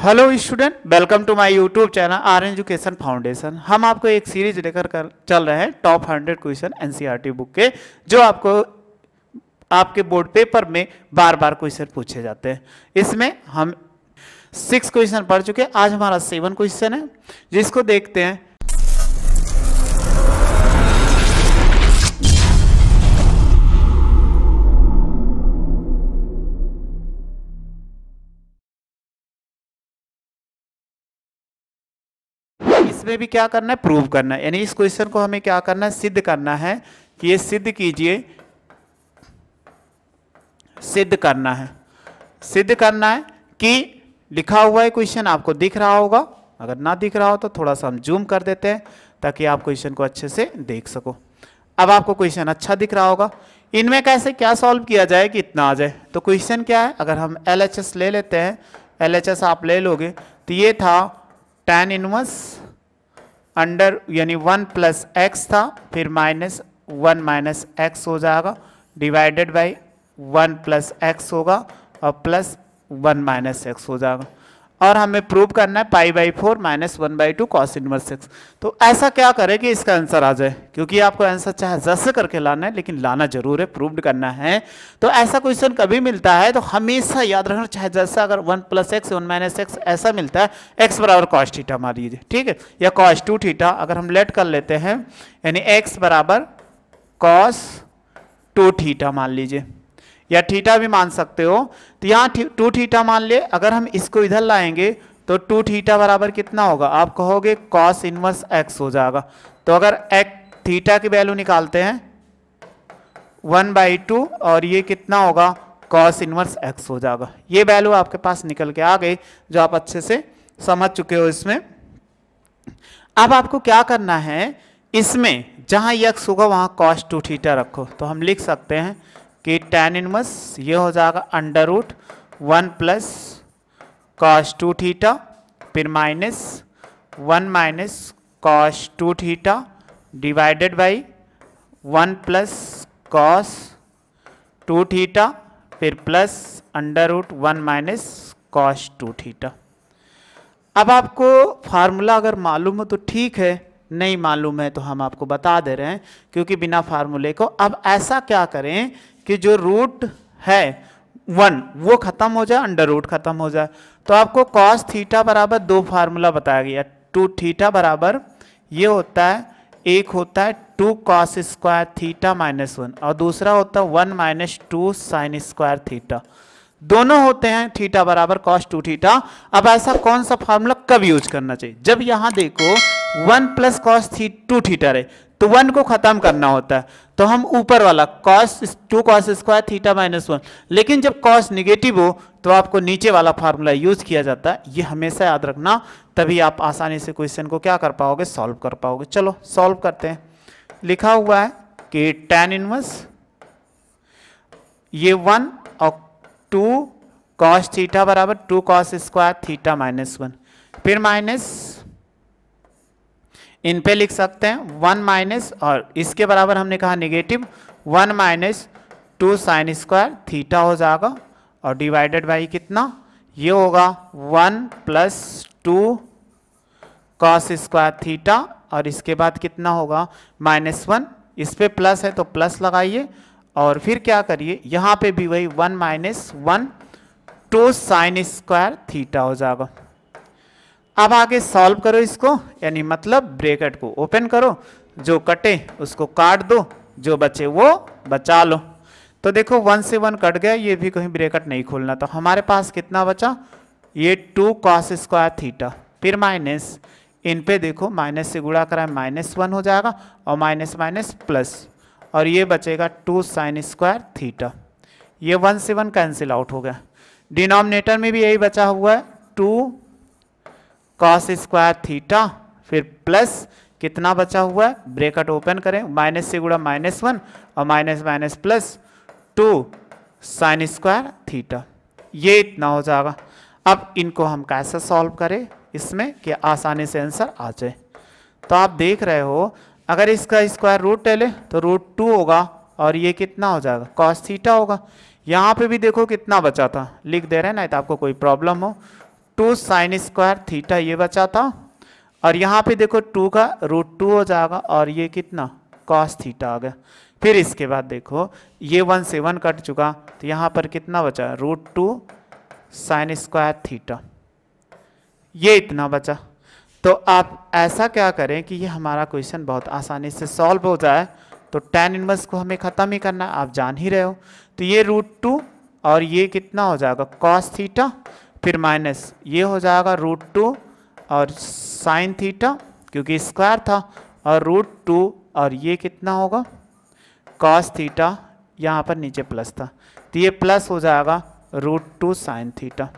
hello student welcome to my YouTube channel R education foundation हम आपको एक सीरीज लेकर कर चल रहे हैं top hundred question NCERT book के जो आपको आपके बोर्ड पेपर में बार बार क्वेश्चन पूछे जाते हैं इसमें हम सिक्स क्वेश्चन पढ़ चुके हैं आज हमारा सेवन क्वेश्चन है जिसको देखते हैं इसमें भी क्या करना है प्रूव करना है यानी इस क्वेश्चन को हमें क्या करना है सिद्ध करना है कि ये सिद्ध कीजिए सिद्ध करना है सिद्ध करना है कि लिखा हुआ है क्वेश्चन आपको दिख रहा होगा अगर ना दिख रहा हो तो थोड़ा सा हम जूम कर देते हैं ताकि आप क्वेश्चन को अच्छे से देख सको अब आपको क्वेश्चन अच्छा दिख रहा होगा इनमें कैसे क्या सॉल्व किया जाए कि इतना आ जाए तो क्वेश्चन क्या है अगर हम एल ले लेते हैं एल आप ले लोगे तो ये था टेन इनवर्स अंडर यानी वन प्लस एक्स था फिर माइनस वन माइनस एक्स हो जाएगा divided by one plus x होगा और प्लस वन माइनस एक्स हो जाएगा और हमें प्रूव करना है pi by four minus one by two cos inverse six तो ऐसा क्या करें कि इसका आंसर आ जाए क्योंकि आपको आंसर चाहे जैसे करके लाना है लेकिन लाना जरूर है प्रूव्ड करना है तो ऐसा क्वेश्चन कभी मिलता है तो हमेशा याद रखना चाहे जैसा अगर one plus x one minus x ऐसा मिलता है एक्स बराबर कॉस ठीठा मान लीजिए ठीक है या कॉस टू ठीठा अगर हम लेट कर लेते हैं यानी एक्स बराबर कॉस टू ठीटा मान लीजिए या थीटा भी मान सकते हो तो यहाँ टू थीटा मान लिए अगर हम इसको इधर लाएंगे तो टू थीटा बराबर कितना होगा आप कहोगे कॉस इनवर्स एक्स हो जाएगा तो अगर एक थीटा की वैल्यू निकालते हैं वन बाई टू और ये कितना होगा कॉस इनवर्स एक्स हो जाएगा ये वैल्यू आपके पास निकल के आ गई जो आप अच्छे से समझ चुके हो इसमें अब आपको क्या करना है इसमें जहाँ यक्स होगा वहाँ कॉस टू थीटा रखो तो हम लिख सकते हैं कि टेन इनवर्स ये हो जाएगा under root one plus cos two theta फिर minus one minus cos two theta divided by one plus cos two theta फिर plus under root one minus cos two theta अब आपको फार्मूला अगर मालूम हो तो ठीक है नहीं मालूम है तो हम आपको बता दे रहे हैं क्योंकि बिना फार्मूले को अब ऐसा क्या करें कि जो रूट है वन वो खत्म हो जाए अंडर रूट खत्म हो जाए तो आपको कॉस थीटा बराबर दो फार्मूला बताया गया टू थीटा बराबर ये होता है एक होता है two cos square theta minus one और दूसरा होता है one minus two sine square theta दोनों होते हैं थीटा बराबर कॉस टू थीटा अब ऐसा कौन सा फार्मूला कब यूज करना चाहिए जब यहां देखो वन प्लस कॉस थी टू थीटा रहे तो वन को खत्म करना होता है तो हम ऊपर वाला cos two cos square theta minus one लेकिन जब कॉस निगेटिव हो तो आपको नीचे वाला फार्मूला यूज किया जाता है ये हमेशा याद रखना तभी आप आसानी से क्वेश्चन को क्या कर पाओगे सॉल्व कर पाओगे चलो सॉल्व करते हैं लिखा हुआ है कि टेन इनवर्स ये वन और टू कॉस थीटा बराबर two cos square theta minus one फिर माइनस इन पे लिख सकते हैं वन माइनस और इसके बराबर हमने कहा negative one minus two sine square theta हो जाएगा और डिवाइडेड बाई कितना ये होगा one plus two cos square theta और इसके बाद कितना होगा माइनस वन इस पर प्लस है तो प्लस लगाइए और फिर क्या करिए यहाँ पे भी वही one minus one two sine square theta हो जाएगा अब आगे सॉल्व करो इसको यानी मतलब ब्रेकेट को ओपन करो जो कटे उसको काट दो जो बचे वो बचा लो तो देखो वन से वन कट गया ये भी कहीं ब्रेकेट नहीं खोलना तो हमारे पास कितना बचा ये टू कॉस स्क्वायर थीटा फिर माइनस इन पे देखो माइनस से गुड़ा करा माइनस वन हो जाएगा और माइनस माइनस प्लस और ये बचेगा टू साइन स्क्वायर थीटा ये वन से वन कैंसिल आउट हो गया डिनोमिनेटर में भी यही बचा हुआ है टू कॉस स्क्वायर थीटा फिर प्लस कितना बचा हुआ है ब्रेकअट ओपन करें माइनस से गुड़ा माइनस वन और minus minus plus two sine square theta ये इतना हो जाएगा अब इनको हम कैसे सॉल्व करें इसमें कि आसानी से आंसर आ जाए तो आप देख रहे हो अगर इसका स्क्वायर रूट ले तो रूट टू होगा और ये कितना हो जाएगा कॉस थीटा होगा यहाँ पे भी देखो कितना बचा था लिख दे रहे हैं ना तो आपको कोई प्रॉब्लम हो टू साइन स्क्वायर थीटा ये बचा था और यहाँ पे देखो टू का रूट टू हो जाएगा और ये कितना कॉस थीटा आ गया फिर इसके बाद देखो ये वन से वन कट चुका तो यहाँ पर कितना बचा root two sine square theta ये इतना बचा तो आप ऐसा क्या करें कि ये हमारा क्वेश्चन बहुत आसानी से सॉल्व हो जाए तो टेन इनवर्स को हमें ख़त्म ही करना है आप जान ही रहे हो तो ये रूट टू और ये कितना हो जाएगा कॉस थीटा फिर माइनस ये हो जाएगा रूट टू और साइन थीटा क्योंकि स्क्वायर था और रूट टू और ये कितना होगा कॉस थीटा यहाँ पर नीचे प्लस था तो ये प्लस हो जाएगा रूट टू साइन थीटा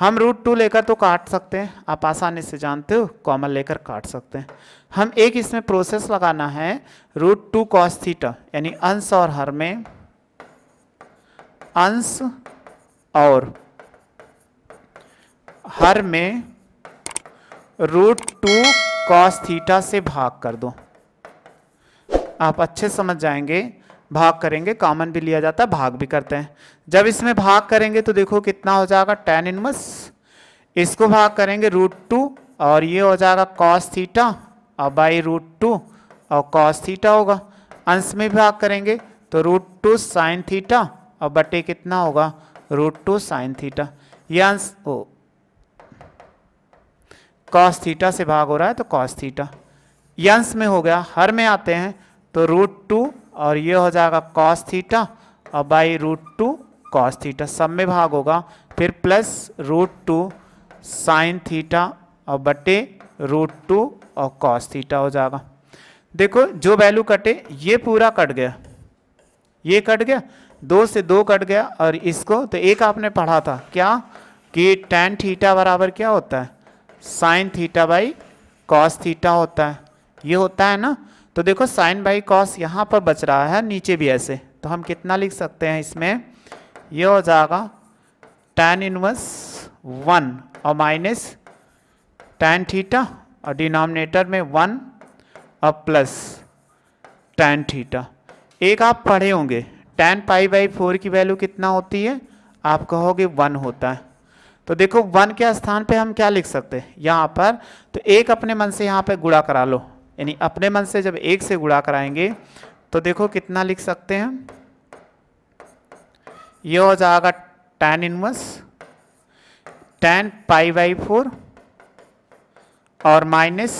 हम रूट टू लेकर तो काट सकते हैं आप आसानी से जानते हो कॉमन लेकर काट सकते हैं हम एक इसमें प्रोसेस लगाना है रूट टू कॉस थीटा यानी अंश और हर में अंश और हर में रूट टू कॉस थीटा से भाग कर दो आप अच्छे समझ जाएंगे भाग करेंगे कॉमन भी लिया जाता है भाग भी करते हैं जब इसमें भाग करेंगे तो देखो कितना हो जाएगा टेन इनमस इसको भाग करेंगे रूट टू और ये हो जाएगा कॉस थीटा और बाई रूट टू और कॉस थीटा होगा अंश में भाग करेंगे तो रूट टू साइन थीटा और बटे कितना होगा रूट टू साइन थीटा ये अंश ओ कॉस थीटा से भाग हो रहा है तो कॉस थीटा यंस में हो गया हर में आते हैं तो रूट टू और ये हो जाएगा कॉस थीटा और by root two cos theta सब में भाग होगा फिर plus root two sine theta और बटे रूट टू और कॉस थीटा हो जाएगा देखो जो वैल्यू कटे ये पूरा कट गया ये कट गया दो से दो कट गया और इसको तो एक आपने पढ़ा था क्या कि टेन थीटा बराबर क्या होता है sine theta by cos theta होता है ये होता है ना तो देखो साइन बाई कॉस यहाँ पर बच रहा है नीचे भी ऐसे तो हम कितना लिख सकते हैं इसमें ये हो जाएगा टेन इनवर्स वन और माइनस टेन थीटा और डिनोमिनेटर में वन और प्लस टेन थीटा एक आप पढ़े होंगे टेन पाई बाई फोर की वैल्यू कितना होती है आप कहोगे वन होता है तो देखो वन के स्थान पे हम क्या लिख सकते हैं यहाँ पर तो एक अपने मन से यहाँ पे गुड़ा करा लो यानी अपने मन से जब एक से गुड़ा कराएंगे तो देखो कितना लिख सकते हैं यह हो जाएगा tan inverse tan pi by four और माइनस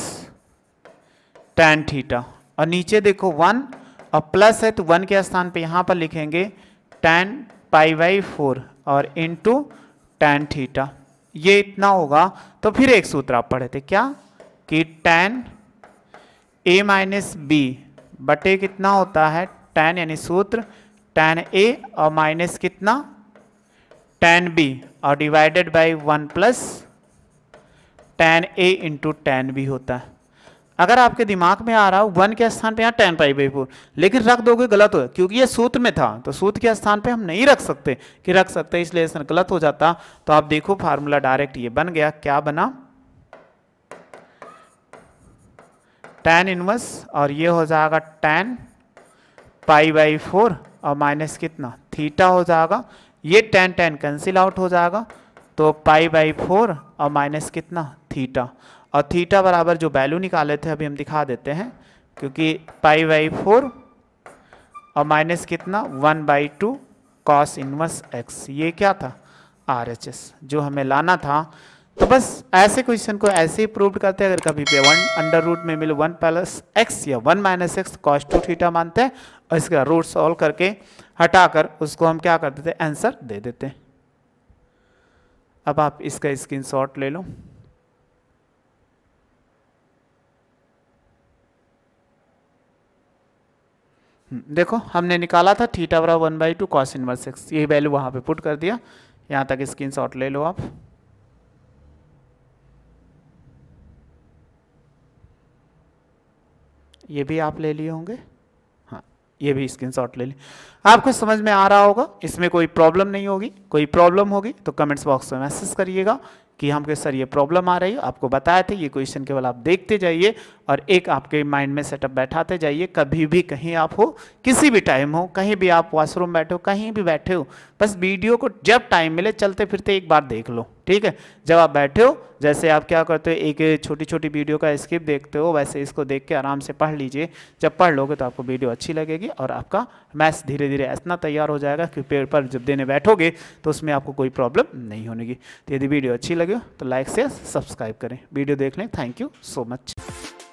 टेन थीटा और नीचे देखो वन और प्लस है तो वन के स्थान पे यहाँ पर लिखेंगे टेन पाई बाई फोर और इंटू टेन थीटा ये इतना होगा तो फिर एक सूत्र आप पढ़े थे क्या कि टेन ए माइनस बी बटे कितना होता है टेन यानी सूत्र टेन ए और माइनस कितना टेन बी और divided by one plus tan A into tan B होता है अगर आपके दिमाग में आ रहा हो वन के स्थान पे यहाँ टेन पाई बाई फोर लेकिन रख दोगे गलत हो क्योंकि ये सूत्र में था तो सूत्र के स्थान पे हम नहीं रख सकते कि रख सकते इसलिए इसमें गलत हो जाता तो आप देखो फार्मूला डायरेक्ट ये बन गया क्या बना टेन इनवर्स और ये हो जाएगा टेन पाई बाई फोर और माइनस कितना थीटा हो जाएगा ये टेन टेन कैंसिल आउट हो जाएगा तो पाई बाई फोर और माइनस कितना थीटा और थीटा बराबर जो वैल्यू निकाले थे अभी हम दिखा देते हैं क्योंकि पाई बाई फोर और माइनस कितना one by two cos inverse x ये क्या था आर एच एस जो हमें लाना था तो बस ऐसे क्वेश्चन को ऐसे ही प्रूव करते हैं अगर कभी पे वन अंडर रूट में मिले वन प्लस एक्स या one minus x cos two theta मानते हैं और इसका रूट सॉल्व करके हटाकर उसको हम क्या कर देते आंसर दे देते अब आप इसका स्क्रीन ले लो हम्म, देखो हमने निकाला था थीटा बराबर one by two cos inverse x यही वैल्यू वहाँ पे पुट कर दिया यहाँ तक स्क्रीन शॉट ले लो आप ये भी आप ले लिए होंगे हाँ ये भी स्क्रीन शॉट ले ली आपको समझ में आ रहा होगा इसमें कोई प्रॉब्लम नहीं होगी कोई प्रॉब्लम होगी तो कमेंट्स बॉक्स में मैसेज करिएगा कि हमके सर ये प्रॉब्लम आ रही है आपको बताया थे ये क्वेश्चन केवल आप देखते जाइए और एक आपके माइंड में सेटअप बैठाते जाइए कभी भी कहीं आप हो किसी भी टाइम हो कहीं भी आप वॉशरूम बैठे हो कहीं भी बैठे हो बस वीडियो को जब टाइम मिले चलते फिरते एक बार देख लो ठीक है जब आप बैठे हो जैसे आप क्या करते हो एक छोटी छोटी वीडियो का स्क्रिप्ट देखते हो वैसे इसको देख के आराम से पढ़ लीजिए जब पढ़ लोगे तो आपको वीडियो अच्छी लगेगी और आपका मैथ्स धीरे धीरे इतना तैयार हो जाएगा कि पेपर जब देने बैठोगे तो उसमें आपको कोई प्रॉब्लम नहीं होनेगी तो यदि वीडियो अच्छी लगे तो लाइक से सब्सक्राइब करें वीडियो देख लें थैंक यू सो मच